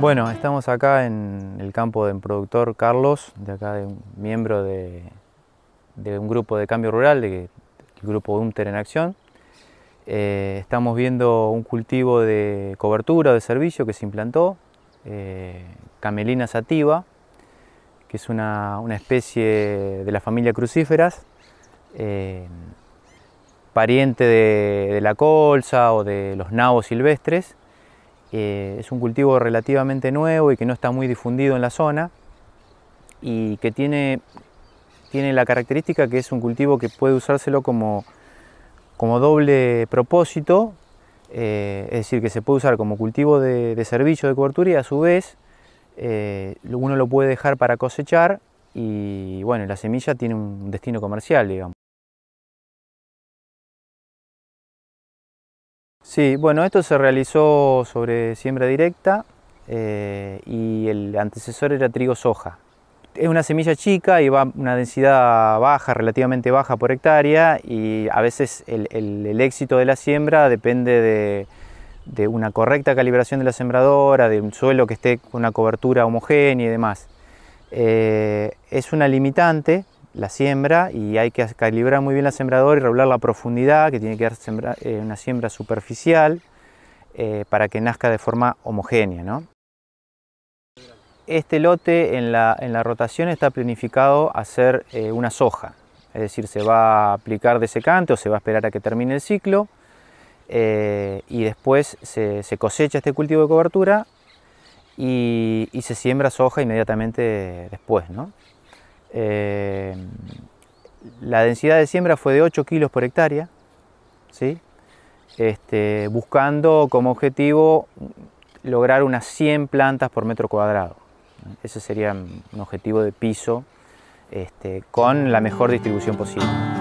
Bueno, estamos acá en el campo del productor Carlos, de acá de un miembro de, un grupo de cambio rural, de, el grupo UNTER en acción. Eh, estamos viendo un cultivo de cobertura de servicio que se implantó, eh, Camelina sativa, que es una, especie de la familia crucíferas, eh, pariente de la colza o de los nabos silvestres, eh, es un cultivo relativamente nuevo y que no está muy difundido en la zona y que tiene, tiene la característica que es un cultivo que puede usárselo como, como doble propósito, eh, es decir, que se puede usar como cultivo de, servicio de cobertura y a su vez eh, uno lo puede dejar para cosechar y bueno, la semilla tiene un destino comercial, digamos. Sí, bueno, esto se realizó sobre siembra directa eh, y el antecesor era trigo soja. Es una semilla chica y va una densidad baja, relativamente baja por hectárea y a veces el, éxito de la siembra depende de, una correcta calibración de la sembradora, de un suelo que esté con una cobertura homogénea y demás. Eh, es una limitante la siembra y hay que calibrar muy bien la sembradora y regular la profundidad, que tiene que ser eh, una siembra superficial eh, para que nazca de forma homogénea. Este lote en la, rotación está planificado hacer ser eh, una soja, es decir, se va a aplicar de secante o se va a esperar a que termine el ciclo y después se, cosecha este cultivo de cobertura y, se siembra soja inmediatamente después. Eh, la densidad de siembra fue de 8 kilos por hectárea, ¿sí? Este, buscando como objetivo lograr unas 100 plantas por metro cuadrado. Ese sería un objetivo de piso este, con la mejor distribución posible.